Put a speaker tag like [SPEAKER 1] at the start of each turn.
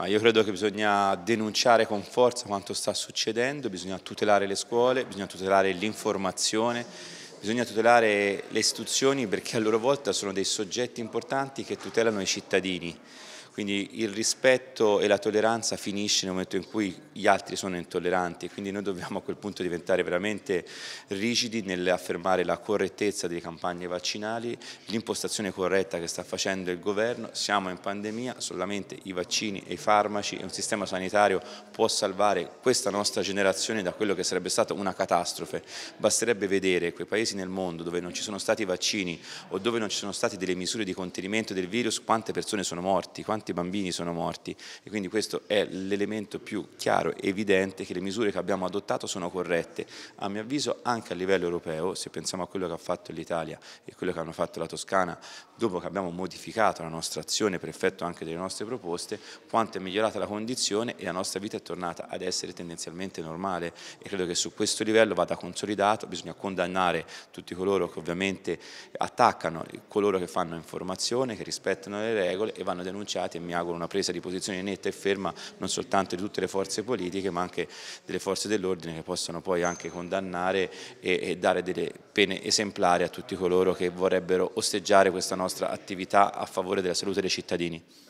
[SPEAKER 1] ma io credo che bisogna denunciare con forza quanto sta succedendo, bisogna tutelare le scuole, bisogna tutelare l'informazione, bisogna tutelare le istituzioni perché a loro volta sono dei soggetti importanti che tutelano i cittadini. Quindi il rispetto e la tolleranza finisce nel momento in cui gli altri sono intolleranti e quindi noi dobbiamo a quel punto diventare veramente rigidi nell'affermare la correttezza delle campagne vaccinali, l'impostazione corretta che sta facendo il governo, siamo in pandemia, solamente i vaccini e i farmaci e un sistema sanitario può salvare questa nostra generazione da quello che sarebbe stata una catastrofe. Basterebbe vedere quei paesi nel mondo dove non ci sono stati vaccini o dove non ci sono state delle misure di contenimento del virus, quante persone sono morti, quanti morti, bambini sono morti e quindi questo è l'elemento più chiaro e evidente che le misure che abbiamo adottato sono corrette. A mio avviso anche a livello europeo, se pensiamo a quello che ha fatto l'Italia e quello che hanno fatto la Toscana, dopo che abbiamo modificato la nostra azione per effetto anche delle nostre proposte, quanto è migliorata la condizione e la nostra vita è tornata ad essere tendenzialmente normale e credo che su questo livello vada consolidato, bisogna condannare tutti coloro che ovviamente attaccano, coloro che fanno informazione, che rispettano le regole e vanno denunciati stati e mi auguro una presa di posizione netta e ferma non soltanto di tutte le forze politiche ma anche delle forze dell'ordine che possano poi anche condannare e, e dare delle pene esemplari a tutti coloro che vorrebbero osteggiare questa nostra attività a favore della salute dei cittadini.